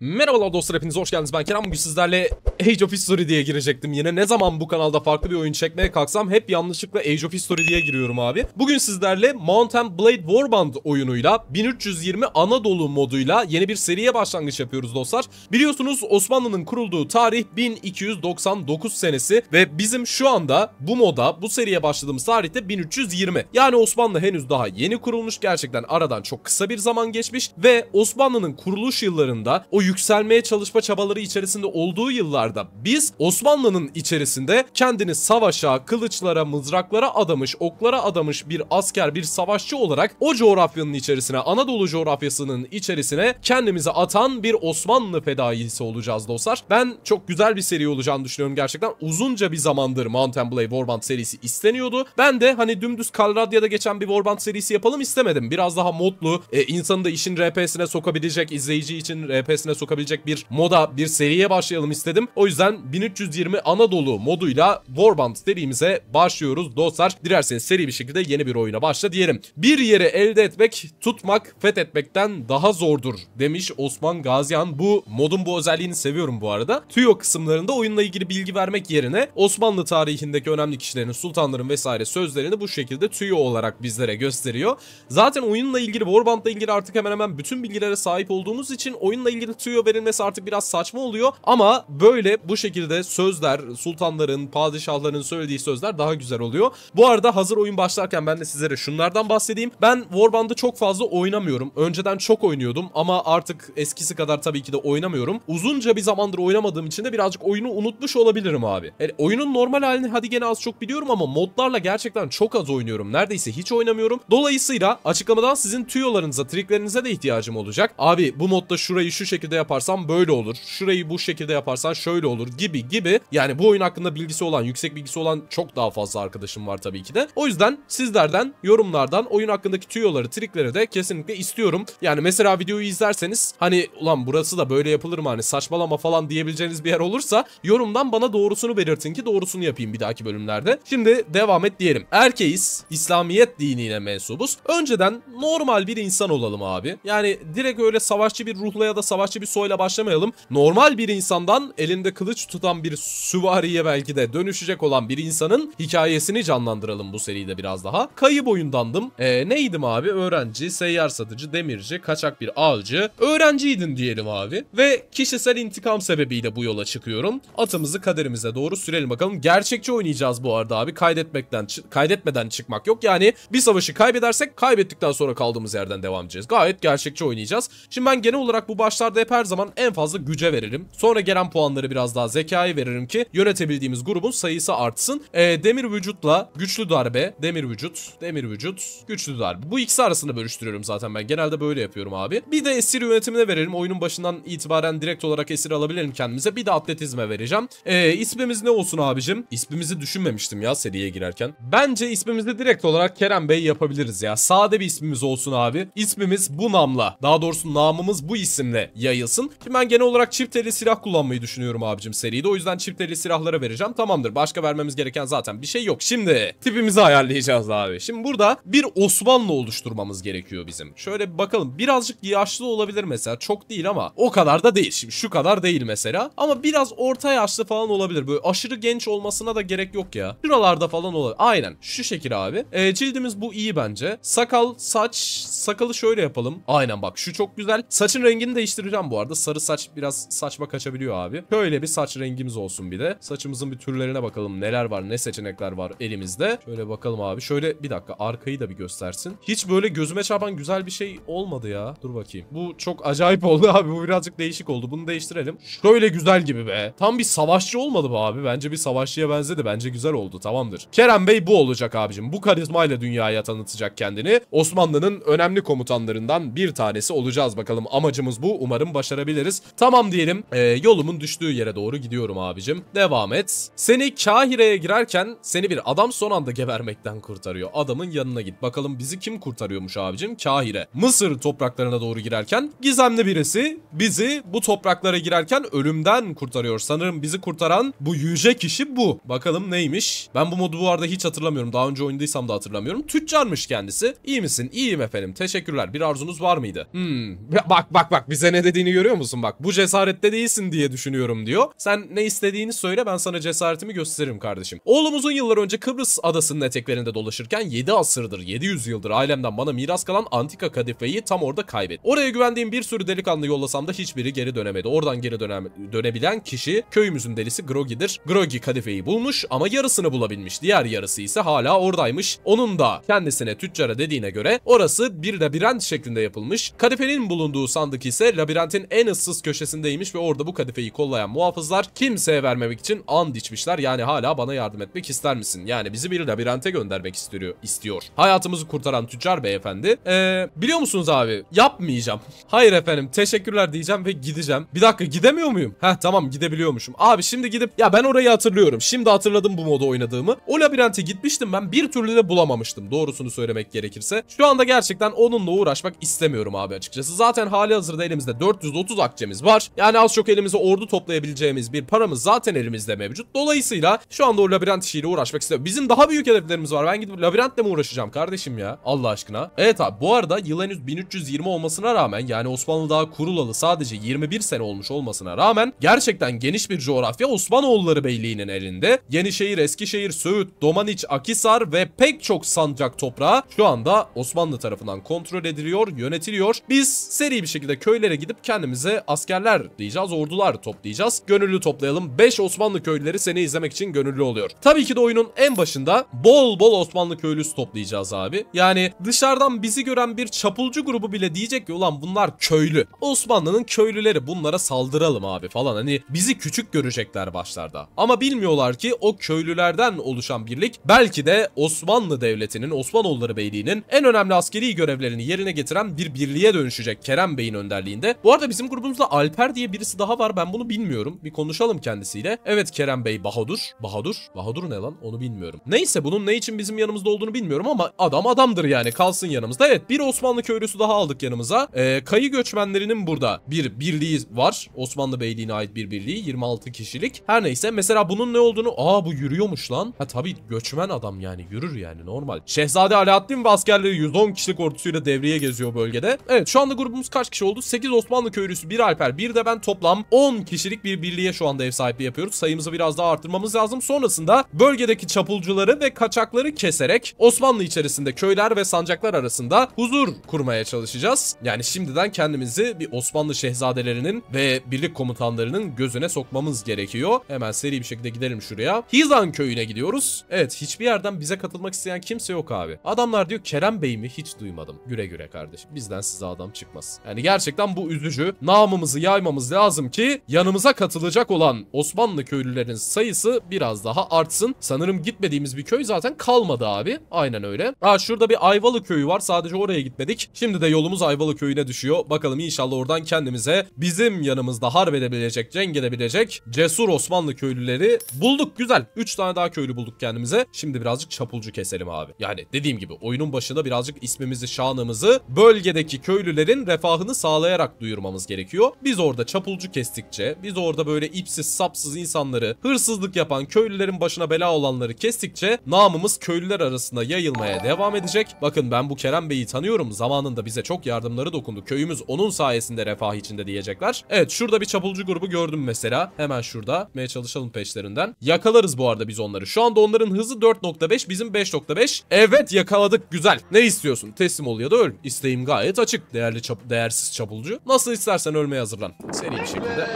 Merhabalar dostlar hepiniz hoş geldiniz ben Kerem bugün sizlerle Age of History diye girecektim yine ne zaman bu kanalda farklı bir oyun çekmeye kalksam hep yanlışlıkla Age of History diye giriyorum abi. Bugün sizlerle Mountain Blade Warband oyunuyla 1320 Anadolu moduyla yeni bir seriye başlangıç yapıyoruz dostlar. Biliyorsunuz Osmanlı'nın kurulduğu tarih 1299 senesi ve bizim şu anda bu moda bu seriye başladığımız tarihte 1320. Yani Osmanlı henüz daha yeni kurulmuş gerçekten aradan çok kısa bir zaman geçmiş ve Osmanlı'nın kuruluş yıllarında o yükselmeye çalışma çabaları içerisinde olduğu yıllarda biz Osmanlı'nın içerisinde kendini savaşa, kılıçlara, mızraklara adamış, oklara adamış bir asker, bir savaşçı olarak o coğrafyanın içerisine, Anadolu coğrafyasının içerisine kendimizi atan bir Osmanlı fedaisi olacağız dostlar. Ben çok güzel bir seri olacağını düşünüyorum gerçekten. Uzunca bir zamandır Mountain Blade Warband serisi isteniyordu. Ben de hani dümdüz Kalradya'da geçen bir Warband serisi yapalım istemedim. Biraz daha modlu, e, insanı da işin RP'sine sokabilecek, izleyici için RP'sine sokabilecek bir moda, bir seriye başlayalım istedim. O yüzden 1320 Anadolu moduyla Warband serimize başlıyoruz dostlar. Dilerseniz seri bir şekilde yeni bir oyuna başla diyelim. Bir yeri elde etmek, tutmak, fethetmekten daha zordur demiş Osman Gazihan. Bu modun bu özelliğini seviyorum bu arada. Tüyo kısımlarında oyunla ilgili bilgi vermek yerine Osmanlı tarihindeki önemli kişilerin, sultanların vesaire sözlerini bu şekilde tüyo olarak bizlere gösteriyor. Zaten oyunla ilgili, Warband'la ilgili artık hemen hemen bütün bilgilere sahip olduğumuz için oyunla ilgili tüyo verilmesi artık biraz saçma oluyor ama böyle bu şekilde sözler sultanların, padişahların söylediği sözler daha güzel oluyor. Bu arada hazır oyun başlarken ben de sizlere şunlardan bahsedeyim. Ben Warband'ı çok fazla oynamıyorum. Önceden çok oynuyordum ama artık eskisi kadar tabii ki de oynamıyorum. Uzunca bir zamandır oynamadığım için de birazcık oyunu unutmuş olabilirim abi. Yani e, oyunun normal halini hadi gene az çok biliyorum ama modlarla gerçekten çok az oynuyorum. Neredeyse hiç oynamıyorum. Dolayısıyla açıklamadan sizin tüyolarınıza, triklerinize de ihtiyacım olacak. Abi bu modda şurayı şu şekilde şekilde yaparsan böyle olur. Şurayı bu şekilde yaparsan şöyle olur gibi gibi. Yani bu oyun hakkında bilgisi olan, yüksek bilgisi olan çok daha fazla arkadaşım var tabii ki de. O yüzden sizlerden yorumlardan oyun hakkındaki tüyoları, trikleri de kesinlikle istiyorum. Yani mesela videoyu izlerseniz hani ulan burası da böyle yapılır mı hani saçmalama falan diyebileceğiniz bir yer olursa yorumdan bana doğrusunu belirtin ki doğrusunu yapayım bir dahaki bölümlerde. Şimdi devam et diyelim. Erkeğiz, İslamiyet dinine mensubuz. Önceden normal bir insan olalım abi. Yani direkt öyle savaşçı bir ruhla ya da savaşçı bir bir soyla başlamayalım. Normal bir insandan elinde kılıç tutan bir süvariye belki de dönüşecek olan bir insanın hikayesini canlandıralım bu seride biraz daha. Kayı boyundandım. E, ee, neydim abi? Öğrenci, seyyar satıcı, demirci, kaçak bir avcı. Öğrenciydin diyelim abi. Ve kişisel intikam sebebiyle bu yola çıkıyorum. Atımızı kaderimize doğru sürelim bakalım. Gerçekçi oynayacağız bu arada abi. Kaydetmekten kaydetmeden çıkmak yok. Yani bir savaşı kaybedersek kaybettikten sonra kaldığımız yerden devam edeceğiz. Gayet gerçekçi oynayacağız. Şimdi ben genel olarak bu başlarda hep her zaman en fazla güce verelim. Sonra gelen puanları biraz daha zekayı veririm ki yönetebildiğimiz grubun sayısı artsın. E, demir vücutla güçlü darbe, demir vücut, demir vücut, güçlü darbe. Bu ikisi arasında bölüştürüyorum zaten ben. Genelde böyle yapıyorum abi. Bir de esir yönetimine verelim. Oyunun başından itibaren direkt olarak esir alabilirim kendimize. Bir de atletizme vereceğim. E, ismimiz ne olsun abicim? İsmimizi düşünmemiştim ya seriye girerken. Bence ismimizi direkt olarak Kerem Bey yapabiliriz ya. Sade bir ismimiz olsun abi. İsmimiz bu namla. Daha doğrusu namımız bu isimle yayıl yasın. Şimdi ben genel olarak çift telli silah kullanmayı düşünüyorum abicim seride. O yüzden çift telli silahlara vereceğim. Tamamdır. Başka vermemiz gereken zaten bir şey yok. Şimdi tipimizi ayarlayacağız abi. Şimdi burada bir Osmanlı oluşturmamız gerekiyor bizim. Şöyle bir bakalım. Birazcık yaşlı olabilir mesela. Çok değil ama o kadar da değil. Şimdi şu kadar değil mesela. Ama biraz orta yaşlı falan olabilir. Böyle aşırı genç olmasına da gerek yok ya. Şuralarda falan olabilir. Aynen. Şu şekil abi. E, cildimiz bu iyi bence. Sakal, saç, sakalı şöyle yapalım. Aynen bak şu çok güzel. Saçın rengini değiştireceğim bu arada. Sarı saç biraz saçma kaçabiliyor abi. Şöyle bir saç rengimiz olsun bir de. Saçımızın bir türlerine bakalım. Neler var, ne seçenekler var elimizde. Şöyle bakalım abi. Şöyle bir dakika arkayı da bir göstersin. Hiç böyle gözüme çarpan güzel bir şey olmadı ya. Dur bakayım. Bu çok acayip oldu abi. Bu birazcık değişik oldu. Bunu değiştirelim. Şöyle güzel gibi be. Tam bir savaşçı olmadı mı abi? Bence bir savaşçıya benzedi. Bence güzel oldu. Tamamdır. Kerem Bey bu olacak abicim. Bu karizmayla dünyaya tanıtacak kendini. Osmanlı'nın önemli komutanlarından bir tanesi olacağız bakalım. Amacımız bu. Umarım başarabiliriz. Tamam diyelim. E, yolumun düştüğü yere doğru gidiyorum abicim. Devam et. Seni Kahire'ye girerken seni bir adam son anda gebermekten kurtarıyor. Adamın yanına git. Bakalım bizi kim kurtarıyormuş abicim? Kahire. Mısır topraklarına doğru girerken gizemli birisi bizi bu topraklara girerken ölümden kurtarıyor. Sanırım bizi kurtaran bu yüce kişi bu. Bakalım neymiş? Ben bu modu bu arada hiç hatırlamıyorum. Daha önce oynadıysam da hatırlamıyorum. Tüccarmış kendisi. İyi misin? İyiyim efendim. Teşekkürler. Bir arzunuz var mıydı? Hmm. Bak bak bak bize ne dediğini dediğini görüyor musun? Bak bu cesarette değilsin diye düşünüyorum diyor. Sen ne istediğini söyle ben sana cesaretimi gösteririm kardeşim. Oğlum uzun yıllar önce Kıbrıs adasının eteklerinde dolaşırken 7 asırdır 700 yıldır ailemden bana miras kalan antika kadifeyi tam orada kaybet. Oraya güvendiğim bir sürü delikanlı yollasam da hiçbiri geri dönemedi. Oradan geri dönem dönebilen kişi köyümüzün delisi Grogi'dir. Grogi kadifeyi bulmuş ama yarısını bulabilmiş. Diğer yarısı ise hala oradaymış. Onun da kendisine tüccara dediğine göre orası bir labirent şeklinde yapılmış. Kadifenin bulunduğu sandık ise labirente kentin en ıssız köşesindeymiş ve orada bu kadifeyi kollayan muhafızlar kimseye vermemek için and içmişler. Yani hala bana yardım etmek ister misin? Yani bizi bir labirente göndermek istiyor. istiyor. Hayatımızı kurtaran tüccar beyefendi. Ee, biliyor musunuz abi? Yapmayacağım. Hayır efendim teşekkürler diyeceğim ve gideceğim. Bir dakika gidemiyor muyum? Heh tamam gidebiliyormuşum. Abi şimdi gidip ya ben orayı hatırlıyorum. Şimdi hatırladım bu modu oynadığımı. O labirente gitmiştim ben bir türlü de bulamamıştım. Doğrusunu söylemek gerekirse. Şu anda gerçekten onunla uğraşmak istemiyorum abi açıkçası. Zaten hali hazırda elimizde 400 430 akçemiz var. Yani az çok elimize ordu toplayabileceğimiz bir paramız zaten elimizde mevcut. Dolayısıyla şu anda o labirent işiyle uğraşmak istiyorum. Bizim daha büyük hedeflerimiz var. Ben gidip labirentle mi uğraşacağım kardeşim ya? Allah aşkına. Evet abi bu arada yıl henüz 1320 olmasına rağmen yani Osmanlı daha kurulalı sadece 21 sene olmuş olmasına rağmen gerçekten geniş bir coğrafya Osmanoğulları Beyliği'nin elinde. Yenişehir, Eskişehir, Söğüt, Domaniç, Akisar ve pek çok sancak toprağı şu anda Osmanlı tarafından kontrol ediliyor, yönetiliyor. Biz seri bir şekilde köylere gidip kendi kendimize askerler diyeceğiz, ordular toplayacağız. Gönüllü toplayalım. 5 Osmanlı köylüleri seni izlemek için gönüllü oluyor. Tabii ki de oyunun en başında bol bol Osmanlı köylüsü toplayacağız abi. Yani dışarıdan bizi gören bir çapulcu grubu bile diyecek ki ulan bunlar köylü. Osmanlı'nın köylüleri bunlara saldıralım abi falan. Hani bizi küçük görecekler başlarda. Ama bilmiyorlar ki o köylülerden oluşan birlik belki de Osmanlı Devleti'nin, Osmanoğulları Beyliği'nin en önemli askeri görevlerini yerine getiren bir birliğe dönüşecek Kerem Bey'in önderliğinde. Bu arada arada bizim grubumuzda Alper diye birisi daha var. Ben bunu bilmiyorum. Bir konuşalım kendisiyle. Evet Kerem Bey Bahadur. Bahadur? Bahadur ne lan? Onu bilmiyorum. Neyse bunun ne için bizim yanımızda olduğunu bilmiyorum ama adam adamdır yani. Kalsın yanımızda. Evet bir Osmanlı köylüsü daha aldık yanımıza. Ee, Kayı göçmenlerinin burada bir birliği var. Osmanlı Beyliğine ait bir birliği. 26 kişilik. Her neyse mesela bunun ne olduğunu... Aa bu yürüyormuş lan. Ha tabii göçmen adam yani. Yürür yani normal. Şehzade Alaaddin ve askerleri 110 kişilik ordusuyla devreye geziyor bölgede. Evet şu anda grubumuz kaç kişi oldu? 8 Osmanlı köylüsü, bir Alper, bir de ben toplam 10 kişilik bir birliğe şu anda ev sahipliği yapıyoruz. Sayımızı biraz daha arttırmamız lazım. Sonrasında bölgedeki çapulcuları ve kaçakları keserek Osmanlı içerisinde köyler ve sancaklar arasında huzur kurmaya çalışacağız. Yani şimdiden kendimizi bir Osmanlı şehzadelerinin ve birlik komutanlarının gözüne sokmamız gerekiyor. Hemen seri bir şekilde gidelim şuraya. Hizan köyüne gidiyoruz. Evet hiçbir yerden bize katılmak isteyen kimse yok abi. Adamlar diyor Kerem Bey mi hiç duymadım. Güre güre kardeşim. Bizden size adam çıkmaz. Yani gerçekten bu üzücü gücü namımızı yaymamız lazım ki yanımıza katılacak olan Osmanlı köylülerin sayısı biraz daha artsın. Sanırım gitmediğimiz bir köy zaten kalmadı abi. Aynen öyle. Aa şurada bir Ayvalı köyü var. Sadece oraya gitmedik. Şimdi de yolumuz Ayvalı köyüne düşüyor. Bakalım inşallah oradan kendimize bizim yanımızda harp edebilecek, cenk edebilecek cesur Osmanlı köylüleri bulduk. Güzel. 3 tane daha köylü bulduk kendimize. Şimdi birazcık çapulcu keselim abi. Yani dediğim gibi oyunun başında birazcık ismimizi, şanımızı bölgedeki köylülerin refahını sağlayarak duyurma davranmamız gerekiyor. Biz orada çapulcu kestikçe, biz orada böyle ipsiz sapsız insanları, hırsızlık yapan köylülerin başına bela olanları kestikçe namımız köylüler arasında yayılmaya devam edecek. Bakın ben bu Kerem Bey'i tanıyorum. Zamanında bize çok yardımları dokundu. Köyümüz onun sayesinde refah içinde diyecekler. Evet şurada bir çapulcu grubu gördüm mesela. Hemen şurada. Atmaya çalışalım peşlerinden. Yakalarız bu arada biz onları. Şu anda onların hızı 4.5 bizim 5.5. Evet yakaladık güzel. Ne istiyorsun? Teslim ol ya da öl. İsteğim gayet açık. Değerli çap değersiz çapulcu. Nasıl istersen ölmeye hazırlan. Seri bir şekilde.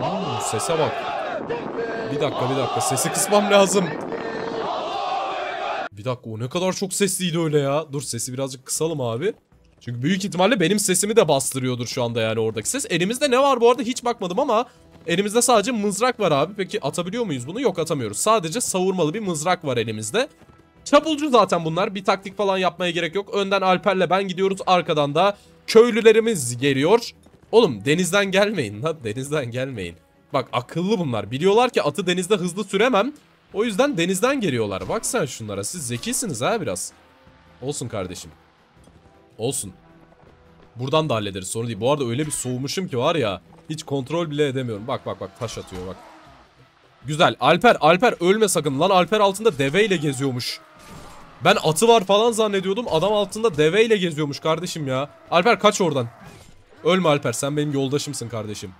Oo, sese bak. Bir dakika bir dakika sesi kısmam lazım. Bir dakika o ne kadar çok sesliydi öyle ya. Dur sesi birazcık kısalım abi. Çünkü büyük ihtimalle benim sesimi de bastırıyordur şu anda yani oradaki ses. Elimizde ne var bu arada hiç bakmadım ama elimizde sadece mızrak var abi. Peki atabiliyor muyuz bunu? Yok atamıyoruz. Sadece savurmalı bir mızrak var elimizde. Çapulcu zaten bunlar. Bir taktik falan yapmaya gerek yok. Önden Alper'le ben gidiyoruz. Arkadan da köylülerimiz geliyor. Oğlum denizden gelmeyin lan denizden gelmeyin. Bak akıllı bunlar. Biliyorlar ki atı denizde hızlı süremem. O yüzden denizden geliyorlar. Bak sen şunlara. Siz zekisiniz ha biraz. Olsun kardeşim. Olsun. Buradan da hallederiz sorun değil. Bu arada öyle bir soğumuşum ki var ya. Hiç kontrol bile edemiyorum. Bak bak bak taş atıyor bak. Güzel. Alper Alper ölme sakın. Lan Alper altında deveyle geziyormuş. Ben atı var falan zannediyordum. Adam altında deveyle geziyormuş kardeşim ya. Alper kaç oradan. Ölme Alper sen benim yoldaşımsın kardeşim.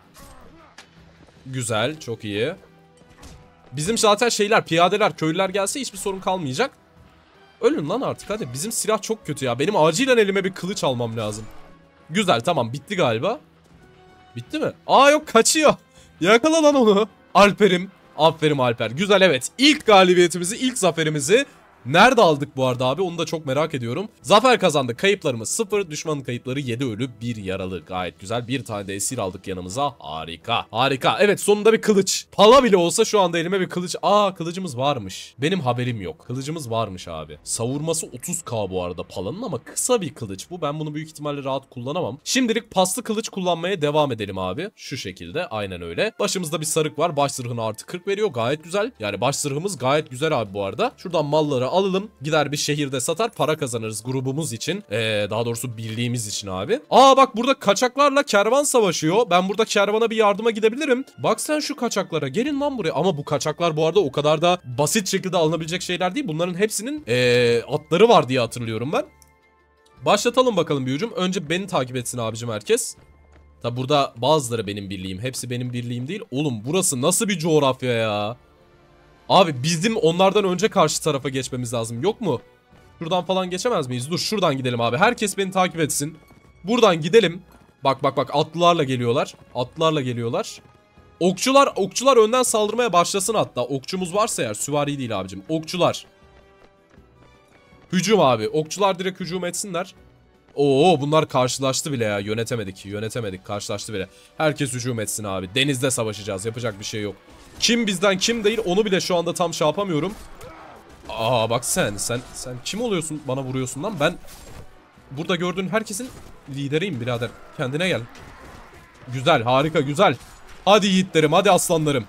Güzel çok iyi. Bizim zaten şeyler piyadeler köylüler gelse hiçbir sorun kalmayacak. Ölün lan artık hadi. Bizim silah çok kötü ya. Benim acilen elime bir kılıç almam lazım. Güzel tamam bitti galiba. Bitti mi? Aa yok kaçıyor. Yakala lan onu. Alper'im. Aferin Alper. Güzel evet. İlk galibiyetimizi, ilk zaferimizi Nerede aldık bu arada abi onu da çok merak ediyorum. Zafer kazandı. Kayıplarımız 0. Düşmanın kayıpları 7 ölü 1 yaralı. Gayet güzel. Bir tane de esir aldık yanımıza. Harika. Harika. Evet sonunda bir kılıç. Pala bile olsa şu anda elime bir kılıç. Aa kılıcımız varmış. Benim haberim yok. Kılıcımız varmış abi. Savurması 30k bu arada palanın ama kısa bir kılıç bu. Ben bunu büyük ihtimalle rahat kullanamam. Şimdilik paslı kılıç kullanmaya devam edelim abi. Şu şekilde. Aynen öyle. Başımızda bir sarık var. Baş zırhını artı 40 veriyor. Gayet güzel. Yani baş zırhımız gayet güzel abi bu arada. Şuradan malları alalım. Gider bir şehirde satar para kazanırız grubumuz için. Ee, daha doğrusu birliğimiz için abi. Aa bak burada kaçaklarla kervan savaşıyor. Ben burada kervana bir yardıma gidebilirim. Bak sen şu kaçaklara gelin lan buraya. Ama bu kaçaklar bu arada o kadar da basit şekilde alınabilecek şeyler değil. Bunların hepsinin ee, atları var diye hatırlıyorum ben. Başlatalım bakalım bir hücum. Önce beni takip etsin abicim herkes. Tabi burada bazıları benim birliğim. Hepsi benim birliğim değil. Oğlum burası nasıl bir coğrafya ya? Abi bizim onlardan önce karşı tarafa geçmemiz lazım. Yok mu? Şuradan falan geçemez miyiz? Dur şuradan gidelim abi. Herkes beni takip etsin. Buradan gidelim. Bak bak bak atlılarla geliyorlar. Atlılarla geliyorlar. Okçular okçular önden saldırmaya başlasın hatta. Okçumuz varsa eğer süvari değil abicim. Okçular. Hücum abi. Okçular direkt hücum etsinler. Oo bunlar karşılaştı bile ya. Yönetemedik. Yönetemedik. Karşılaştı bile. Herkes hücum etsin abi. Denizde savaşacağız. Yapacak bir şey yok. Kim bizden kim değil onu bile şu anda tam şey yapamıyorum. Aa bak sen sen sen kim oluyorsun bana vuruyorsun lan ben burada gördüğün herkesin lideriyim birader. Kendine gel. Güzel harika güzel. Hadi yiğitlerim hadi aslanlarım.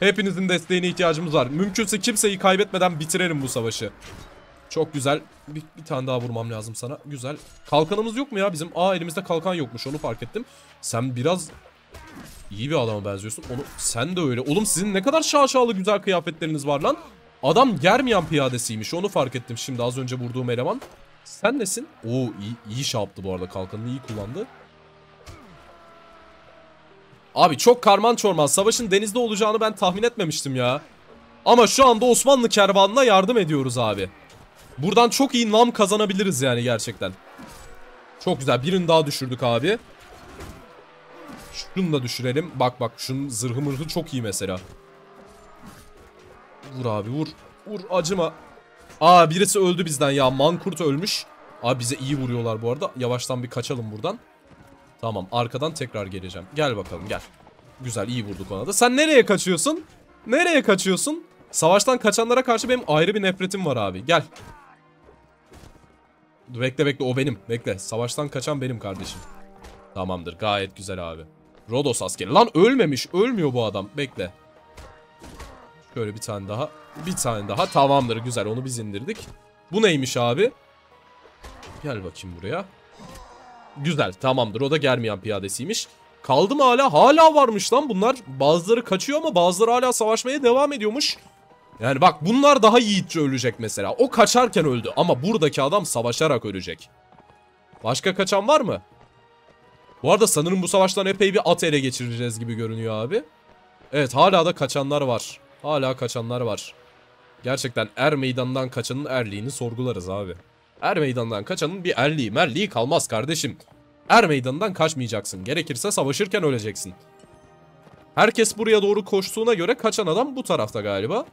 Hepinizin desteğine ihtiyacımız var. Mümkünse kimseyi kaybetmeden bitirelim bu savaşı. Çok güzel. Bir, bir tane daha vurmam lazım sana. Güzel. Kalkanımız yok mu ya bizim? Aa elimizde kalkan yokmuş onu fark ettim. Sen biraz iyi bir adama benziyorsun. Onu sen de öyle. Oğlum sizin ne kadar şaşalı güzel kıyafetleriniz var lan. Adam germiyan piyadesiymiş. Onu fark ettim şimdi az önce vurduğum eleman. Sen nesin? Oo iyi, iyi şey yaptı bu arada. Kalkanını iyi kullandı. Abi çok karman çorman. Savaşın denizde olacağını ben tahmin etmemiştim ya. Ama şu anda Osmanlı kervanına yardım ediyoruz abi. Buradan çok iyi nam kazanabiliriz yani gerçekten. Çok güzel. Birini daha düşürdük abi. Şunu da düşürelim. Bak bak şunun zırhı mırhı çok iyi mesela. Vur abi vur. Vur acıma. Aa birisi öldü bizden ya. Mankurt ölmüş. Abi bize iyi vuruyorlar bu arada. Yavaştan bir kaçalım buradan. Tamam arkadan tekrar geleceğim. Gel bakalım gel. Güzel iyi vurduk ona da. Sen nereye kaçıyorsun? Nereye kaçıyorsun? Savaştan kaçanlara karşı benim ayrı bir nefretim var abi. Gel. Bekle bekle o benim. Bekle. Savaştan kaçan benim kardeşim. Tamamdır. Gayet güzel abi. Rodos askeri. Lan ölmemiş. Ölmüyor bu adam. Bekle. Şöyle bir tane daha. Bir tane daha. Tamamdır. Güzel. Onu biz indirdik. Bu neymiş abi? Gel bakayım buraya. Güzel. Tamamdır. O da germeyen piyadesiymiş. Kaldı mı hala? Hala varmış lan bunlar. Bazıları kaçıyor ama bazıları hala savaşmaya devam ediyormuş. Yani bak bunlar daha yiğitçe ölecek mesela. O kaçarken öldü ama buradaki adam savaşarak ölecek. Başka kaçan var mı? Bu arada sanırım bu savaştan epey bir at ele geçireceğiz gibi görünüyor abi. Evet hala da kaçanlar var. Hala kaçanlar var. Gerçekten er meydandan kaçanın erliğini sorgularız abi. Er meydandan kaçanın bir erliği merliği kalmaz kardeşim. Er meydandan kaçmayacaksın. Gerekirse savaşırken öleceksin. Herkes buraya doğru koştuğuna göre kaçan adam bu tarafta galiba.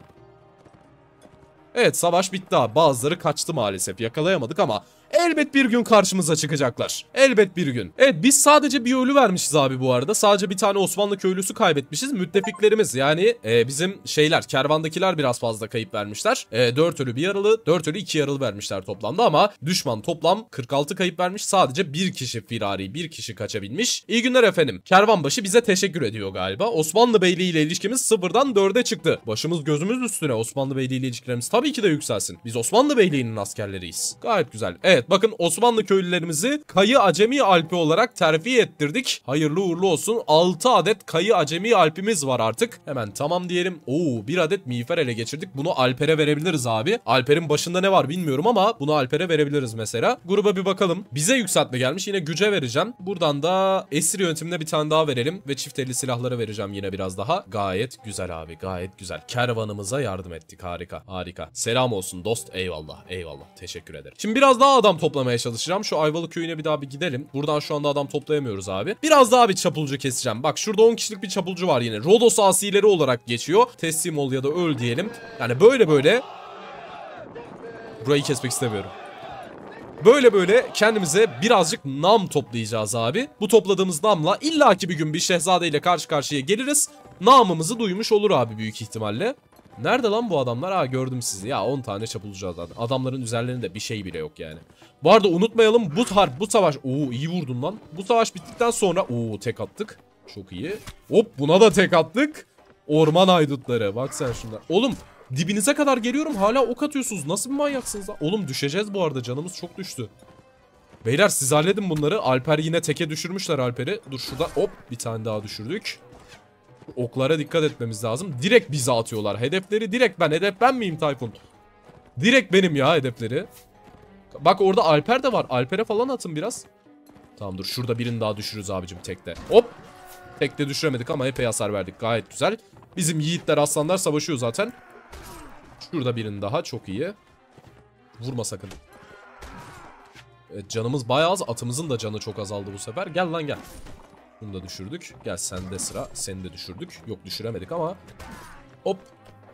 Evet savaş bitti abi. Bazıları kaçtı maalesef. Yakalayamadık ama elbet bir gün karşımıza çıkacaklar. Elbet bir gün. Evet biz sadece bir ölü vermişiz abi bu arada. Sadece bir tane Osmanlı köylüsü kaybetmişiz. Müttefiklerimiz yani e, bizim şeyler kervandakiler biraz fazla kayıp vermişler. E, 4 ölü bir yaralı 4 ölü 2 yaralı vermişler toplamda ama düşman toplam 46 kayıp vermiş. Sadece bir kişi firari bir kişi kaçabilmiş. İyi günler efendim. Kervanbaşı bize teşekkür ediyor galiba. Osmanlı Beyliği ile ilişkimiz sıfırdan 4'e çıktı. Başımız gözümüz üstüne Osmanlı Beyliği ile ilişkilerimiz tabii ki de yükselsin. Biz Osmanlı Beyliği'nin askerleriyiz. Gayet güzel. Evet bakın Osmanlı köylülerimizi Kayı Acemi Alpi olarak terfi ettirdik. Hayırlı uğurlu olsun. 6 adet Kayı Acemi Alpimiz var artık. Hemen tamam diyelim. Oo bir adet miğfer ele geçirdik. Bunu Alper'e verebiliriz abi. Alper'in başında ne var bilmiyorum ama bunu Alper'e verebiliriz mesela. Gruba bir bakalım. Bize yükseltme gelmiş. Yine güce vereceğim. Buradan da esir yöntemine bir tane daha verelim ve çift elli silahları vereceğim yine biraz daha. Gayet güzel abi. Gayet güzel. Kervanımıza yardım ettik. Harika. Harika. Selam olsun dost. Eyvallah. Eyvallah. Teşekkür ederim. Şimdi biraz daha adam toplamaya çalışacağım. Şu Ayvalık köyüne bir daha bir gidelim. Buradan şu anda adam toplayamıyoruz abi. Biraz daha bir çapulcu keseceğim. Bak şurada 10 kişilik bir çapulcu var yine. Rodos asileri olarak geçiyor. Teslim ol ya da öl diyelim. Yani böyle böyle. Burayı kesmek istemiyorum. Böyle böyle kendimize birazcık nam toplayacağız abi. Bu topladığımız namla illaki bir gün bir şehzade ile karşı karşıya geliriz. Namımızı duymuş olur abi büyük ihtimalle. Nerede lan bu adamlar? Ha gördüm sizi. Ya 10 tane çapulcu zaten. Adamların üzerlerinde bir şey bile yok yani. Bu arada unutmayalım bu harp, bu savaş. Oo iyi vurdun lan. Bu savaş bittikten sonra oo tek attık. Çok iyi. Hop buna da tek attık. Orman haydutları. Bak sen şunlar. Oğlum dibinize kadar geliyorum. Hala ok atıyorsunuz. Nasıl bir manyaksınız lan? Oğlum düşeceğiz bu arada. Canımız çok düştü. Beyler siz halledin bunları. Alper yine teke düşürmüşler Alper'i. Dur şurada hop bir tane daha düşürdük. Oklara dikkat etmemiz lazım. Direkt bize atıyorlar. Hedefleri direkt ben. Hedef ben miyim Tayfun? Direkt benim ya hedefleri. Bak orada Alper de var. Alper'e falan atın biraz. Tamam dur şurada birini daha düşürürüz abicim tekte. Hop. Tekte düşüremedik ama epey hasar verdik. Gayet güzel. Bizim yiğitler aslanlar savaşıyor zaten. Şurada birini daha. Çok iyi. Vurma sakın. Evet, canımız bayağı az. Atımızın da canı çok azaldı bu sefer. Gel lan gel. Bunu da düşürdük. Gel sende sıra. Seni de düşürdük. Yok düşüremedik ama. Hop.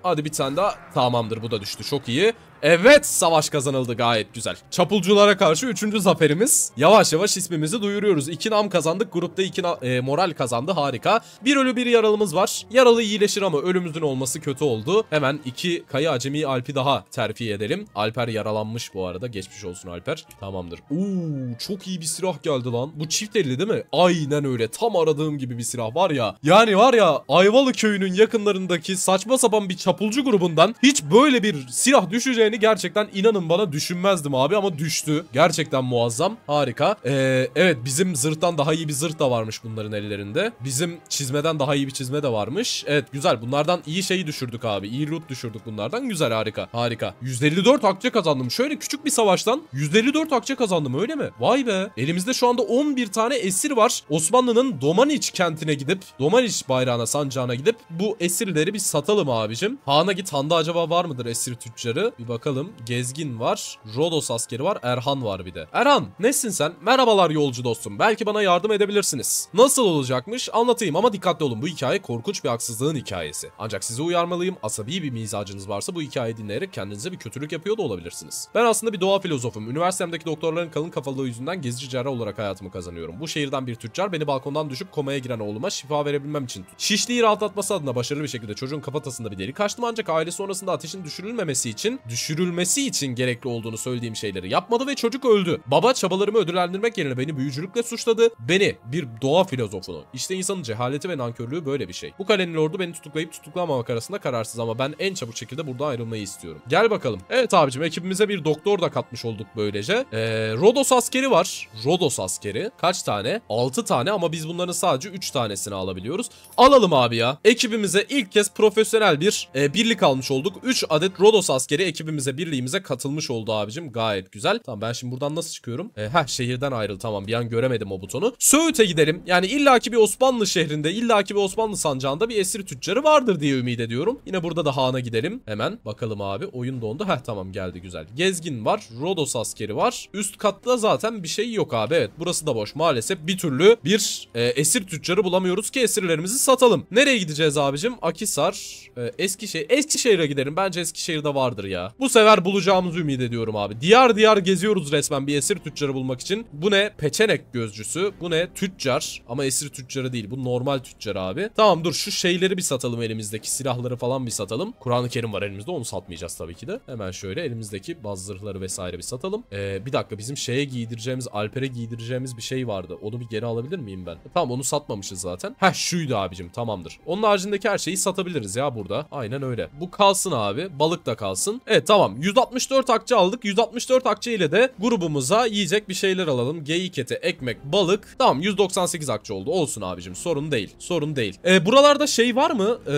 Hadi bir tane daha. Tamamdır bu da düştü. Çok iyi. Evet savaş kazanıldı gayet güzel. Çapulculara karşı 3. zaferimiz. Yavaş yavaş ismimizi duyuruyoruz. 2 nam kazandık. Grupta 2 e, moral kazandı harika. Bir ölü bir yaralımız var. Yaralı iyileşir ama ölümümüzün olması kötü oldu. Hemen 2 kayı acemi Alp'i daha terfi edelim. Alper yaralanmış bu arada. Geçmiş olsun Alper. Tamamdır. Uuu çok iyi bir silah geldi lan. Bu çift elli değil mi? Aynen öyle. Tam aradığım gibi bir silah var ya. Yani var ya Ayvalı köyünün yakınlarındaki saçma sapan bir çapulcu grubundan hiç böyle bir silah düşeceğini düşeceğini gerçekten inanın bana düşünmezdim abi ama düştü. Gerçekten muazzam. Harika. Ee, evet bizim zırhtan daha iyi bir zırh da varmış bunların ellerinde. Bizim çizmeden daha iyi bir çizme de varmış. Evet güzel. Bunlardan iyi şeyi düşürdük abi. İyi loot düşürdük bunlardan. Güzel harika. Harika. 154 akçe kazandım. Şöyle küçük bir savaştan 154 akçe kazandım öyle mi? Vay be. Elimizde şu anda 11 tane esir var. Osmanlı'nın Domaniç kentine gidip Domaniç bayrağına sancağına gidip bu esirleri bir satalım abicim. Hana git Handa acaba var mıdır esir tüccarı? Bir bak Bakalım Gezgin var. Rodos askeri var. Erhan var bir de. Erhan nesin sen? Merhabalar yolcu dostum. Belki bana yardım edebilirsiniz. Nasıl olacakmış anlatayım ama dikkatli olun. Bu hikaye korkunç bir haksızlığın hikayesi. Ancak sizi uyarmalıyım. Asabi bir mizacınız varsa bu hikayeyi dinleyerek kendinize bir kötülük yapıyor da olabilirsiniz. Ben aslında bir doğa filozofum. Üniversitemdeki doktorların kalın kafalığı yüzünden gezici cerrah olarak hayatımı kazanıyorum. Bu şehirden bir tüccar beni balkondan düşüp komaya giren oğluma şifa verebilmem için Şişliği rahatlatması adına başarılı bir şekilde çocuğun kafatasında bir delik açtım ancak aile sonrasında ateşin düşürülmemesi için düş çürülmesi için gerekli olduğunu söylediğim şeyleri yapmadı ve çocuk öldü. Baba çabalarımı ödüllendirmek yerine beni büyücülükle suçladı. Beni bir doğa filozofunu. İşte insanın cehaleti ve nankörlüğü böyle bir şey. Bu kalenin lordu beni tutuklayıp tutuklamamak arasında kararsız ama ben en çabuk şekilde buradan ayrılmayı istiyorum. Gel bakalım. Evet abicim ekibimize bir doktor da katmış olduk böylece. Ee, Rodos askeri var. Rodos askeri. Kaç tane? 6 tane ama biz bunların sadece 3 tanesini alabiliyoruz. Alalım abi ya. Ekibimize ilk kez profesyonel bir e, birlik almış olduk. 3 adet Rodos askeri ekibimiz ekibimize birliğimize katılmış oldu abicim. Gayet güzel. Tamam ben şimdi buradan nasıl çıkıyorum? E, heh şehirden ayrıl tamam bir an göremedim o butonu. Söğüt'e gidelim. Yani illaki bir Osmanlı şehrinde illaki bir Osmanlı sancağında bir esir tüccarı vardır diye ümit ediyorum. Yine burada da Han'a gidelim. Hemen bakalım abi. Oyun dondu. Heh tamam geldi güzel. Gezgin var. Rodos askeri var. Üst katta zaten bir şey yok abi. Evet burası da boş. Maalesef bir türlü bir e, esir tüccarı bulamıyoruz ki esirlerimizi satalım. Nereye gideceğiz abicim? Akisar, e, Eskişehir. Eskişehir'e gidelim. Bence Eskişehir'de vardır ya. Bu bu sefer bulacağımızı ümit ediyorum abi. Diyar diyar geziyoruz resmen bir esir tüccarı bulmak için. Bu ne? Peçenek gözcüsü. Bu ne? Tüccar. Ama esir tüccarı değil. Bu normal tüccar abi. Tamam dur şu şeyleri bir satalım elimizdeki. Silahları falan bir satalım. Kur'an-ı Kerim var elimizde. Onu satmayacağız tabii ki de. Hemen şöyle elimizdeki bazı zırhları vesaire bir satalım. Ee, bir dakika bizim şeye giydireceğimiz, Alper'e giydireceğimiz bir şey vardı. Onu bir geri alabilir miyim ben? E, tamam onu satmamışız zaten. Heh şuydu abicim tamamdır. Onun haricindeki her şeyi satabiliriz ya burada. Aynen öyle. Bu kalsın abi. Balık da kalsın. Evet Tamam 164 akçe aldık. 164 akçe ile de grubumuza yiyecek bir şeyler alalım. Geyik eti, ekmek, balık. Tamam 198 akçe oldu. Olsun abicim sorun değil. Sorun değil. E, buralarda şey var mı? E,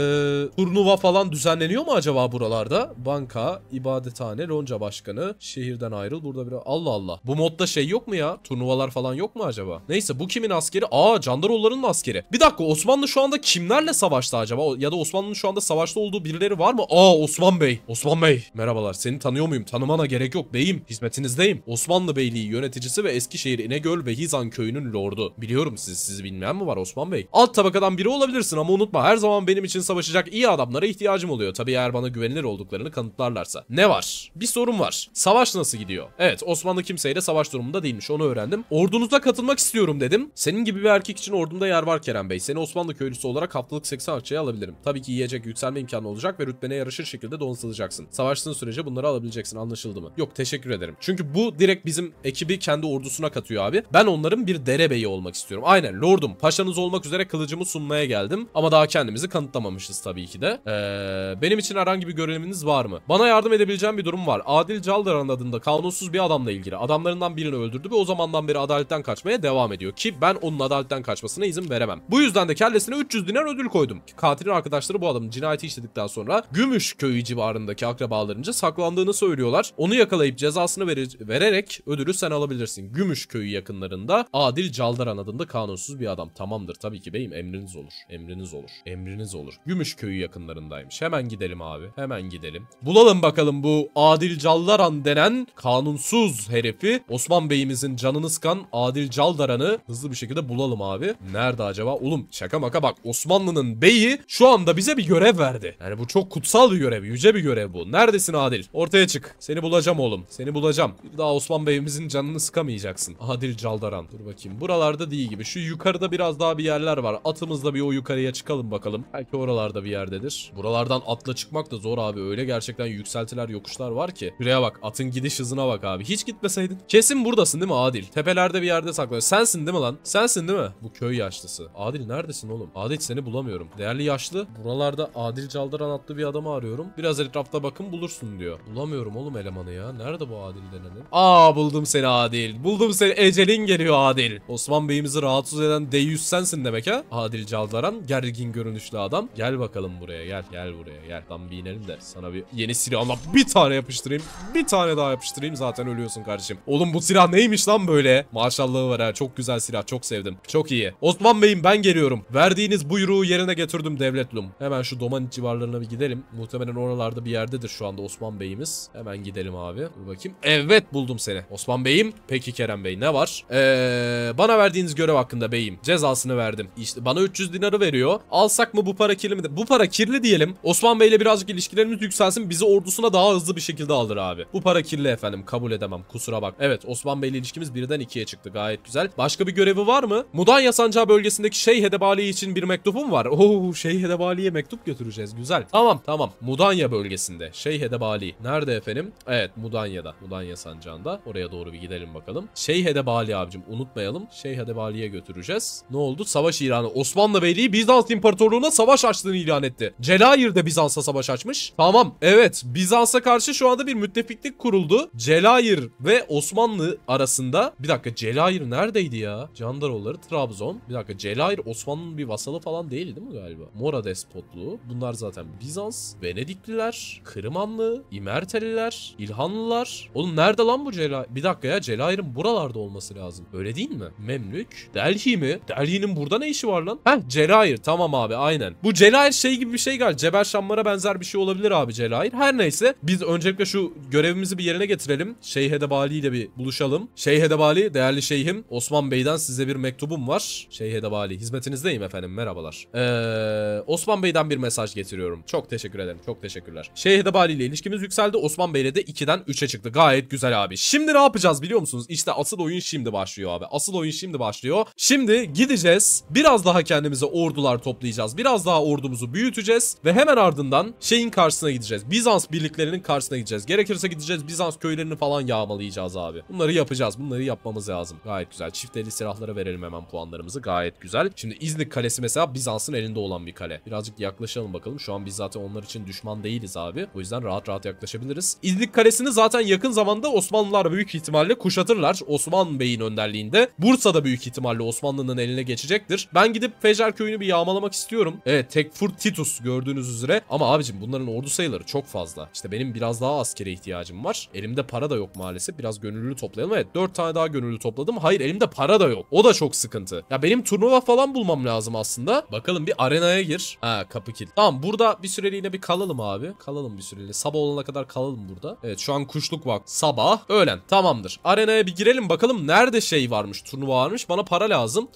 turnuva falan düzenleniyor mu acaba buralarda? Banka, ibadethane, lonca başkanı, şehirden ayrıl. Burada bir Allah Allah. Bu modda şey yok mu ya? Turnuvalar falan yok mu acaba? Neyse bu kimin askeri? Aa Candaroğulları'nın askeri. Bir dakika Osmanlı şu anda kimlerle savaştı acaba? Ya da Osmanlı'nın şu anda savaşta olduğu birileri var mı? Aa Osman Bey. Osman Bey. Merhaba merhabalar. Seni tanıyor muyum? Tanımana gerek yok beyim. Hizmetinizdeyim. Osmanlı Beyliği yöneticisi ve Eskişehir İnegöl ve Hizan köyünün lordu. Biliyorum siz sizi bilmeyen mi var Osman Bey? Alt tabakadan biri olabilirsin ama unutma her zaman benim için savaşacak iyi adamlara ihtiyacım oluyor. Tabii eğer bana güvenilir olduklarını kanıtlarlarsa. Ne var? Bir sorun var. Savaş nasıl gidiyor? Evet Osmanlı kimseyle savaş durumunda değilmiş onu öğrendim. Ordunuza katılmak istiyorum dedim. Senin gibi bir erkek için ordumda yer var Kerem Bey. Seni Osmanlı köylüsü olarak haftalık 80 akçeye alabilirim. Tabii ki yiyecek yükselme imkanı olacak ve rütbene yarışır şekilde donatılacaksın. olacaksın. Savaştığın sürece sürece bunları alabileceksin anlaşıldı mı? Yok teşekkür ederim. Çünkü bu direkt bizim ekibi kendi ordusuna katıyor abi. Ben onların bir derebeyi olmak istiyorum. Aynen lordum paşanız olmak üzere kılıcımı sunmaya geldim. Ama daha kendimizi kanıtlamamışız tabii ki de. Ee, benim için herhangi bir göreviniz var mı? Bana yardım edebileceğim bir durum var. Adil Caldaran adında kanunsuz bir adamla ilgili. Adamlarından birini öldürdü ve o zamandan beri adaletten kaçmaya devam ediyor. Ki ben onun adaletten kaçmasına izin veremem. Bu yüzden de kellesine 300 dinar ödül koydum. Katilin arkadaşları bu adamın cinayeti işledikten sonra Gümüş köyü civarındaki akrabalarınca saklandığını söylüyorlar. Onu yakalayıp cezasını veri- vererek ödülü sen alabilirsin. Gümüş köyü yakınlarında Adil Caldaran adında kanunsuz bir adam. Tamamdır tabii ki beyim emriniz olur. Emriniz olur. Emriniz olur. Gümüş köyü yakınlarındaymış. Hemen gidelim abi. Hemen gidelim. Bulalım bakalım bu Adil Caldaran denen kanunsuz herifi. Osman Bey'imizin canını sıkan Adil Caldaran'ı hızlı bir şekilde bulalım abi. Nerede acaba? Oğlum şaka maka bak Osmanlı'nın beyi şu anda bize bir görev verdi. Yani bu çok kutsal bir görev. Yüce bir görev bu. Neredesin Adil? Adil ortaya çık. Seni bulacağım oğlum. Seni bulacağım. Bir daha Osman Bey'imizin canını sıkamayacaksın. Adil Caldaran. Dur bakayım. Buralarda değil gibi. Şu yukarıda biraz daha bir yerler var. Atımızla bir o yukarıya çıkalım bakalım. Belki oralarda bir yerdedir. Buralardan atla çıkmak da zor abi. Öyle gerçekten yükseltiler yokuşlar var ki. Şuraya bak. Atın gidiş hızına bak abi. Hiç gitmeseydin. Kesin buradasın değil mi Adil? Tepelerde bir yerde saklanıyor. Sensin değil mi lan? Sensin değil mi? Bu köy yaşlısı. Adil neredesin oğlum? Adil seni bulamıyorum. Değerli yaşlı. Buralarda Adil Caldaran adlı bir adamı arıyorum. Biraz etrafta bakın bulursun diyor diyor. Bulamıyorum oğlum elemanı ya. Nerede bu Adil denenin? Aa buldum seni Adil. Buldum seni. Ecelin geliyor Adil. Osman Bey'imizi rahatsız eden D100 sensin demek ha? Adil Caldaran gergin görünüşlü adam. Gel bakalım buraya gel. Gel buraya gel. Tam bir inelim de sana bir yeni silah silahla bir tane yapıştırayım. Bir tane daha yapıştırayım zaten ölüyorsun kardeşim. Oğlum bu silah neymiş lan böyle? Maşallahı var ha. Çok güzel silah. Çok sevdim. Çok iyi. Osman Bey'im ben geliyorum. Verdiğiniz buyruğu yerine getirdim devletlum. Hemen şu Domaniç civarlarına bir gidelim. Muhtemelen oralarda bir yerdedir şu anda Osman Osman Bey'imiz. Hemen gidelim abi. Dur bakayım. Evet buldum seni. Osman Bey'im. Peki Kerem Bey ne var? Ee, bana verdiğiniz görev hakkında beyim. Cezasını verdim. İşte bana 300 dinarı veriyor. Alsak mı bu para kirli mi? Bu para kirli diyelim. Osman Bey'le birazcık ilişkilerimiz yükselsin. Bizi ordusuna daha hızlı bir şekilde alır abi. Bu para kirli efendim. Kabul edemem. Kusura bak. Evet Osman Bey'le ilişkimiz birden ikiye çıktı. Gayet güzel. Başka bir görevi var mı? Mudanya Sancağı bölgesindeki Şeyh edebali için bir mektubum var. Oo Şeyh edebaliye mektup götüreceğiz. Güzel. Tamam tamam. Mudanya bölgesinde. Şeyh edebali Bali. Nerede efendim? Evet Mudanya'da. Mudanya sancağında. Oraya doğru bir gidelim bakalım. Şeyhede Bali abicim unutmayalım. Şeyhede Bali'ye götüreceğiz. Ne oldu? Savaş ilanı. Osmanlı Beyliği Bizans İmparatorluğu'na savaş açtığını ilan etti. de Bizans'a savaş açmış. Tamam evet Bizans'a karşı şu anda bir müttefiklik kuruldu. Celayir ve Osmanlı arasında. Bir dakika Celayir neredeydi ya? Candaroğulları Trabzon. Bir dakika Celayir Osmanlı'nın bir vasalı falan değil değil mi galiba? Mora Despotluğu. Bunlar zaten Bizans, Venedikliler, Kırmanlı, burası? İmerteliler, İlhanlılar. Oğlum nerede lan bu Cela? Bir dakika ya Celahir'in buralarda olması lazım. Öyle değil mi? Memlük. Delhi mi? Delhi'nin burada ne işi var lan? Heh Celahir tamam abi aynen. Bu Celahir şey gibi bir şey gal, Cebel Şamlar'a benzer bir şey olabilir abi Celahir. Her neyse biz öncelikle şu görevimizi bir yerine getirelim. Şeyh Edebali ile bir buluşalım. Şeyh Edebali değerli şeyhim Osman Bey'den size bir mektubum var. Şeyh Edebali hizmetinizdeyim efendim merhabalar. Ee, Osman Bey'den bir mesaj getiriyorum. Çok teşekkür ederim çok teşekkürler. Şeyh Edebali ile ilişkimiz mevkimiz yükseldi. Osman Bey'le de 2'den 3'e çıktı. Gayet güzel abi. Şimdi ne yapacağız biliyor musunuz? İşte asıl oyun şimdi başlıyor abi. Asıl oyun şimdi başlıyor. Şimdi gideceğiz. Biraz daha kendimize ordular toplayacağız. Biraz daha ordumuzu büyüteceğiz. Ve hemen ardından şeyin karşısına gideceğiz. Bizans birliklerinin karşısına gideceğiz. Gerekirse gideceğiz Bizans köylerini falan yağmalayacağız abi. Bunları yapacağız. Bunları yapmamız lazım. Gayet güzel. Çift eli silahlara verelim hemen puanlarımızı. Gayet güzel. Şimdi İznik Kalesi mesela Bizans'ın elinde olan bir kale. Birazcık yaklaşalım bakalım. Şu an biz zaten onlar için düşman değiliz abi. O yüzden rahat rahat rahat yaklaşabiliriz. İznik Kalesi'ni zaten yakın zamanda Osmanlılar büyük ihtimalle kuşatırlar. Osman Bey'in önderliğinde. Bursa'da büyük ihtimalle Osmanlı'nın eline geçecektir. Ben gidip Fecer köyünü bir yağmalamak istiyorum. Evet Tekfur Titus gördüğünüz üzere. Ama abicim bunların ordu sayıları çok fazla. İşte benim biraz daha askere ihtiyacım var. Elimde para da yok maalesef. Biraz gönüllü toplayalım. Evet 4 tane daha gönüllü topladım. Hayır elimde para da yok. O da çok sıkıntı. Ya benim turnuva falan bulmam lazım aslında. Bakalım bir arenaya gir. Ha kapı kilit. Tamam burada bir süreliğine bir kalalım abi. Kalalım bir süreliğine. Sabah olana kadar kalalım burada. Evet şu an kuşluk vakti. Sabah öğlen tamamdır. Arenaya bir girelim bakalım nerede şey varmış turnuva varmış. Bana para lazım.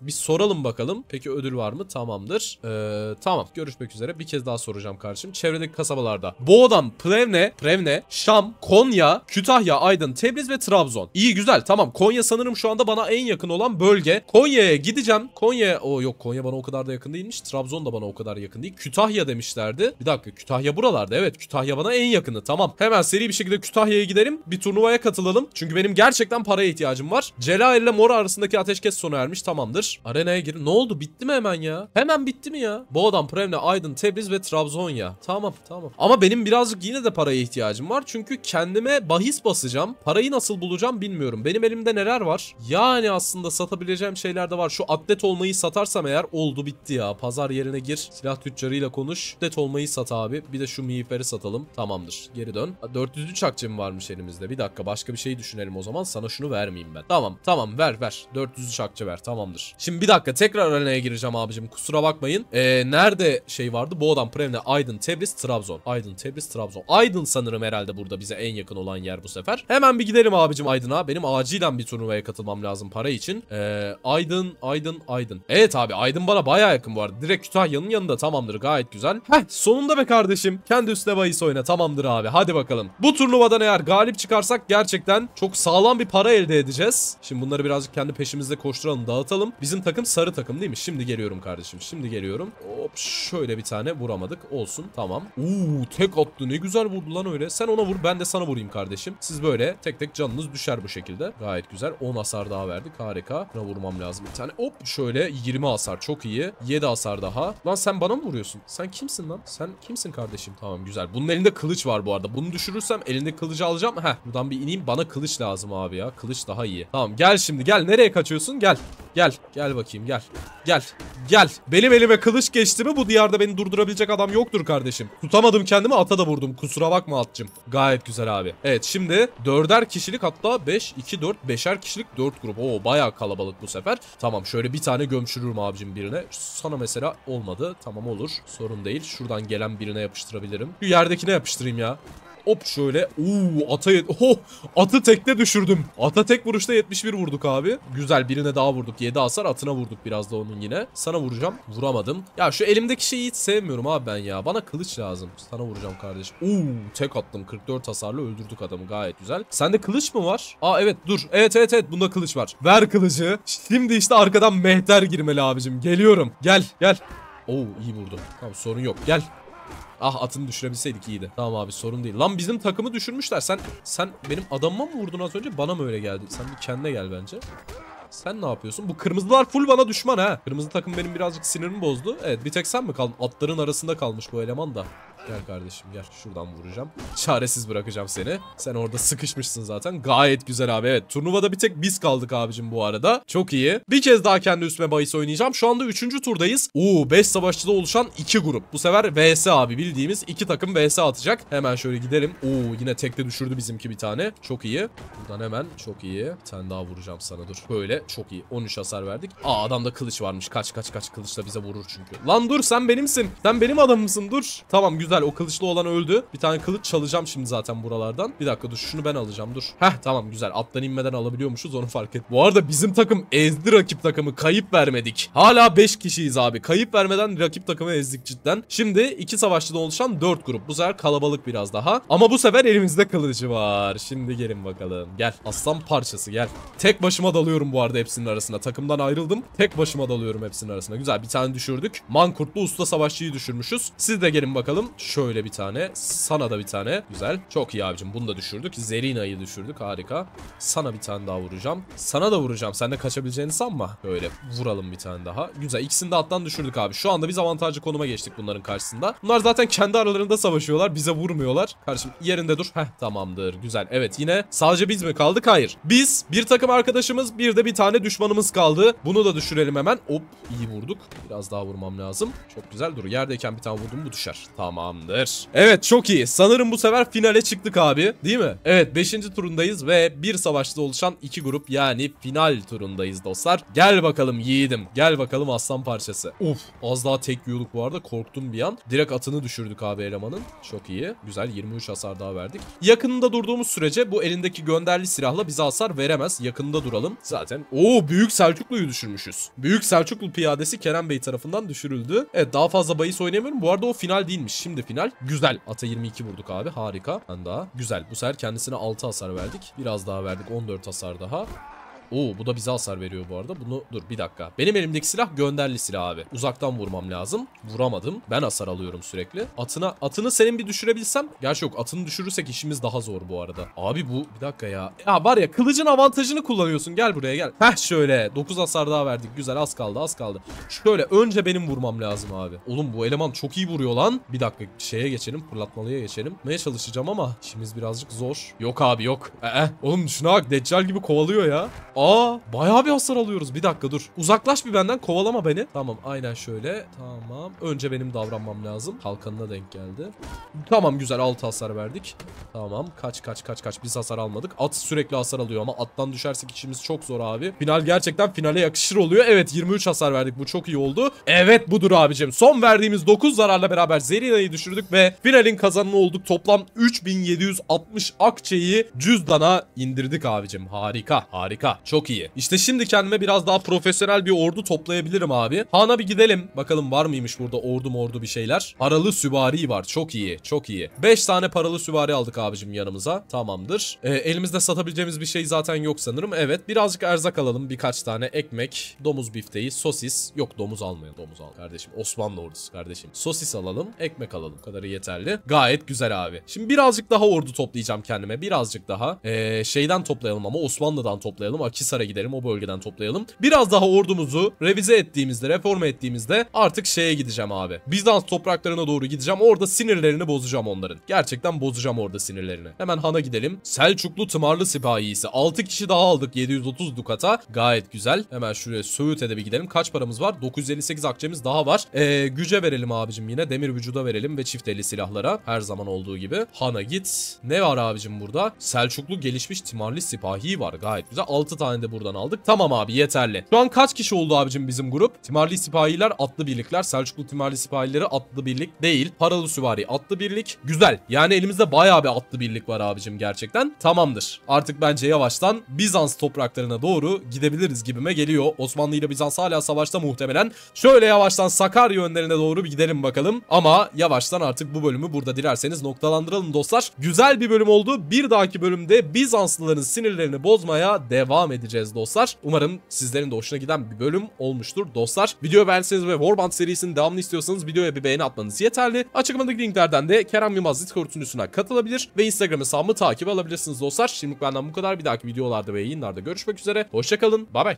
bir soralım bakalım. Peki ödül var mı? Tamamdır. Ee, tamam görüşmek üzere. Bir kez daha soracağım kardeşim. Çevredeki kasabalarda. Boğdan, Plevne, Prevne, Şam, Konya, Kütahya, Aydın, Tebriz ve Trabzon. İyi güzel tamam. Konya sanırım şu anda bana en yakın olan bölge. Konya'ya gideceğim. Konya o yok Konya bana o kadar da yakın değilmiş. Trabzon da bana o kadar yakın değil. Kütahya demişlerdi. Bir dakika Kütahya buralarda evet. Kütahya bana bana en yakını. Tamam. Hemen seri bir şekilde Kütahya'ya gidelim. Bir turnuvaya katılalım. Çünkü benim gerçekten paraya ihtiyacım var. Celal ile Mora arasındaki ateşkes sona ermiş. Tamamdır. Arenaya girin. Ne oldu? Bitti mi hemen ya? Hemen bitti mi ya? bu adam Prevne, Aydın, Tebriz ve Trabzon ya Tamam tamam. Ama benim birazcık yine de paraya ihtiyacım var. Çünkü kendime bahis basacağım. Parayı nasıl bulacağım bilmiyorum. Benim elimde neler var? Yani aslında satabileceğim şeyler de var. Şu atlet olmayı satarsam eğer oldu bitti ya. Pazar yerine gir. Silah tüccarıyla konuş. Atlet olmayı sat abi. Bir de şu miğferi satalım. Tamamdır. Geri dön. 403 akçem varmış elimizde. Bir dakika başka bir şey düşünelim o zaman. Sana şunu vermeyeyim ben. Tamam tamam ver ver. 403 akçe ver tamamdır. Şimdi bir dakika tekrar arenaya gireceğim abicim. Kusura bakmayın. Ee, nerede şey vardı? Bu Boğdan, Prevne, Aydın, Tebriz, Trabzon. Aydın, Tebriz, Trabzon. Aydın sanırım herhalde burada bize en yakın olan yer bu sefer. Hemen bir gidelim abicim Aydın'a. Benim acilen bir turnuvaya katılmam lazım para için. Ee, Aydın, Aydın, Aydın. Evet abi Aydın bana baya yakın bu Direkt Kütahya'nın yanında tamamdır gayet güzel. Heh sonunda be kardeşim. Kendi üstüne bahis oynat Tamamdır abi hadi bakalım. Bu turnuvadan eğer galip çıkarsak gerçekten çok sağlam bir para elde edeceğiz. Şimdi bunları birazcık kendi peşimizde koşturalım dağıtalım. Bizim takım sarı takım değil mi? Şimdi geliyorum kardeşim şimdi geliyorum. Hop şöyle bir tane vuramadık olsun tamam. Uuu tek attı ne güzel vurdu lan öyle. Sen ona vur ben de sana vurayım kardeşim. Siz böyle tek tek canınız düşer bu şekilde. Gayet güzel 10 hasar daha verdik harika. Buna vurmam lazım bir tane. Hop şöyle 20 hasar çok iyi. 7 hasar daha. Lan sen bana mı vuruyorsun? Sen kimsin lan? Sen kimsin kardeşim? Tamam güzel. Bunun elinde kılıç var bu arada. Bunu düşürürsem elinde kılıcı alacağım. Heh buradan bir ineyim. Bana kılıç lazım abi ya. Kılıç daha iyi. Tamam gel şimdi gel. Nereye kaçıyorsun? Gel. Gel. Gel bakayım gel. Gel. Gel. Benim elime kılıç geçti mi bu diyarda beni durdurabilecek adam yoktur kardeşim. Tutamadım kendimi ata da vurdum. Kusura bakma atçım. Gayet güzel abi. Evet şimdi dörder kişilik hatta 5, 2, 4, 5'er kişilik 4 grup. Oo baya kalabalık bu sefer. Tamam şöyle bir tane gömçürürüm abicim birine. Sana mesela olmadı. Tamam olur. Sorun değil. Şuradan gelen birine yapıştırabilirim. Şu yerdekine yapıştırayım ya. Hop şöyle. uuu ata yet oh, atı tekte düşürdüm. Ata tek vuruşta 71 vurduk abi. Güzel birine daha vurduk. 7 hasar atına vurduk biraz da onun yine. Sana vuracağım. Vuramadım. Ya şu elimdeki şeyi hiç sevmiyorum abi ben ya. Bana kılıç lazım. Sana vuracağım kardeşim. Uuu tek attım. 44 hasarlı öldürdük adamı. Gayet güzel. Sende kılıç mı var? Aa evet dur. Evet evet evet bunda kılıç var. Ver kılıcı. Şimdi işte arkadan mehter girmeli abicim. Geliyorum. Gel gel. Oo iyi vurdu. Tamam sorun yok. Gel. Ah atını düşürebilseydik iyiydi. Tamam abi sorun değil. Lan bizim takımı düşürmüşler. Sen sen benim adamıma mı vurdun az önce? Bana mı öyle geldi? Sen bir kendine gel bence. Sen ne yapıyorsun? Bu kırmızılar full bana düşman ha. Kırmızı takım benim birazcık sinirimi bozdu. Evet bir tek sen mi kaldın? Atların arasında kalmış bu eleman da. Gel kardeşim gel. Şuradan vuracağım. Çaresiz bırakacağım seni. Sen orada sıkışmışsın zaten. Gayet güzel abi. Evet turnuvada bir tek biz kaldık abicim bu arada. Çok iyi. Bir kez daha kendi üstüme bahis oynayacağım. Şu anda 3. turdayız. Uuu 5 savaşçıda oluşan 2 grup. Bu sefer VS abi bildiğimiz 2 takım VS atacak. Hemen şöyle gidelim. Uuu yine tekte düşürdü bizimki bir tane. Çok iyi. Buradan hemen çok iyi. Bir tane daha vuracağım sana dur. Böyle çok iyi. 13 hasar verdik. Aa adamda kılıç varmış. Kaç kaç kaç kılıçla bize vurur çünkü. Lan dur sen benimsin. Sen benim adamımsın dur. Tamam güzel güzel o kılıçlı olan öldü. Bir tane kılıç çalacağım şimdi zaten buralardan. Bir dakika dur şunu ben alacağım dur. Heh tamam güzel attan inmeden alabiliyormuşuz onu fark et. Bu arada bizim takım ezdi rakip takımı kayıp vermedik. Hala 5 kişiyiz abi. Kayıp vermeden rakip takımı ezdik cidden. Şimdi iki savaşçıdan oluşan 4 grup. Bu sefer kalabalık biraz daha. Ama bu sefer elimizde kılıcı var. Şimdi gelin bakalım. Gel aslan parçası gel. Tek başıma dalıyorum bu arada hepsinin arasında. Takımdan ayrıldım. Tek başıma dalıyorum hepsinin arasında. Güzel bir tane düşürdük. Mankurtlu usta savaşçıyı düşürmüşüz. Siz de gelin bakalım. Şöyle bir tane. Sana da bir tane. Güzel. Çok iyi abicim. Bunu da düşürdük. Zerina'yı düşürdük. Harika. Sana bir tane daha vuracağım. Sana da vuracağım. Sen de kaçabileceğini sanma. Böyle vuralım bir tane daha. Güzel. İkisini de alttan düşürdük abi. Şu anda biz avantajlı konuma geçtik bunların karşısında. Bunlar zaten kendi aralarında savaşıyorlar. Bize vurmuyorlar. kardeşim yerinde dur. Heh tamamdır. Güzel. Evet yine sadece biz mi kaldık? Hayır. Biz bir takım arkadaşımız bir de bir tane düşmanımız kaldı. Bunu da düşürelim hemen. Hop iyi vurduk. Biraz daha vurmam lazım. Çok güzel. Dur yerdeyken bir tane vurdum bu düşer. Tamam. Tamamdır. Evet çok iyi. Sanırım bu sefer finale çıktık abi. Değil mi? Evet 5. turundayız ve bir savaşta oluşan iki grup yani final turundayız dostlar. Gel bakalım yiğidim. Gel bakalım aslan parçası. Uf az daha tek yuluk bu arada korktum bir an. Direkt atını düşürdük abi elemanın. Çok iyi. Güzel 23 hasar daha verdik. Yakında durduğumuz sürece bu elindeki gönderli silahla bize hasar veremez. Yakında duralım. Zaten o Büyük Selçuklu'yu düşürmüşüz. Büyük Selçuklu piyadesi Kerem Bey tarafından düşürüldü. Evet daha fazla bahis oynayamıyorum. Bu arada o final değilmiş. Şimdi Şimdi final. Güzel. Ata 22 vurduk abi. Harika. Ben daha. Güzel. Bu sefer kendisine 6 hasar verdik. Biraz daha verdik. 14 hasar daha. Oo bu da bize hasar veriyor bu arada. Bunu dur bir dakika. Benim elimdeki silah gönderli silah abi. Uzaktan vurmam lazım. Vuramadım. Ben hasar alıyorum sürekli. Atına atını senin bir düşürebilsem. Gerçi yok atını düşürürsek işimiz daha zor bu arada. Abi bu bir dakika ya. Ya var ya kılıcın avantajını kullanıyorsun. Gel buraya gel. Heh şöyle. 9 hasar daha verdik. Güzel az kaldı az kaldı. Şöyle önce benim vurmam lazım abi. Oğlum bu eleman çok iyi vuruyor lan. Bir dakika şeye geçelim. Fırlatmalıya geçelim. Neye çalışacağım ama işimiz birazcık zor. Yok abi yok. Ee, oğlum şuna bak Deccal gibi kovalıyor ya. Aa bayağı bir hasar alıyoruz. Bir dakika dur. Uzaklaş bir benden kovalama beni. Tamam aynen şöyle. Tamam. Önce benim davranmam lazım. Kalkanına denk geldi. Tamam güzel 6 hasar verdik. Tamam kaç kaç kaç kaç biz hasar almadık. At sürekli hasar alıyor ama attan düşersek işimiz çok zor abi. Final gerçekten finale yakışır oluyor. Evet 23 hasar verdik bu çok iyi oldu. Evet budur abicim. Son verdiğimiz 9 zararla beraber Zerina'yı düşürdük ve finalin kazanını olduk. Toplam 3760 akçeyi cüzdana indirdik abicim. Harika harika. Çok iyi. İşte şimdi kendime biraz daha profesyonel bir ordu toplayabilirim abi. Han'a bir gidelim. Bakalım var mıymış burada ordu ordu bir şeyler. Paralı süvari var. Çok iyi. Çok iyi. 5 tane paralı süvari aldık abicim yanımıza. Tamamdır. Ee, elimizde satabileceğimiz bir şey zaten yok sanırım. Evet. Birazcık erzak alalım. Birkaç tane ekmek, domuz bifteği, sosis. Yok domuz almayalım. Domuz al kardeşim. Osmanlı ordusu kardeşim. Sosis alalım. Ekmek alalım. Bu kadarı yeterli. Gayet güzel abi. Şimdi birazcık daha ordu toplayacağım kendime. Birazcık daha. Ee, şeyden toplayalım ama Osmanlı'dan toplayalım. Akif Hisar'a gidelim o bölgeden toplayalım. Biraz daha ordumuzu revize ettiğimizde, reform ettiğimizde artık şeye gideceğim abi. Bizans topraklarına doğru gideceğim. Orada sinirlerini bozacağım onların. Gerçekten bozacağım orada sinirlerini. Hemen Han'a gidelim. Selçuklu tımarlı Sipahi'si. 6 kişi daha aldık 730 dukata. Gayet güzel. Hemen şuraya Söğüt'e de bir gidelim. Kaç paramız var? 958 akçemiz daha var. Ee, güce verelim abicim yine. Demir vücuda verelim ve çift eli silahlara. Her zaman olduğu gibi. Han'a git. Ne var abicim burada? Selçuklu gelişmiş timarlı sipahi var. Gayet güzel. 6 tane tane de buradan aldık. Tamam abi yeterli. Şu an kaç kişi oldu abicim bizim grup? Timarli sipahiler atlı birlikler. Selçuklu Timarli sipahileri atlı birlik değil. Paralı süvari atlı birlik. Güzel. Yani elimizde bayağı bir atlı birlik var abicim gerçekten. Tamamdır. Artık bence yavaştan Bizans topraklarına doğru gidebiliriz gibime geliyor. Osmanlı ile Bizans hala savaşta muhtemelen. Şöyle yavaştan Sakarya yönlerine doğru bir gidelim bakalım. Ama yavaştan artık bu bölümü burada dilerseniz noktalandıralım dostlar. Güzel bir bölüm oldu. Bir dahaki bölümde Bizanslıların sinirlerini bozmaya devam devam edeceğiz dostlar. Umarım sizlerin de hoşuna giden bir bölüm olmuştur dostlar. Video beğenseniz ve Warband serisinin devamını istiyorsanız videoya bir beğeni atmanız yeterli. Açıklamadaki linklerden de Kerem Yılmaz Discord sunucusuna katılabilir ve Instagram hesabımı takip alabilirsiniz dostlar. Şimdilik benden bu kadar. Bir dahaki videolarda ve yayınlarda görüşmek üzere. Hoşçakalın. Bay bay.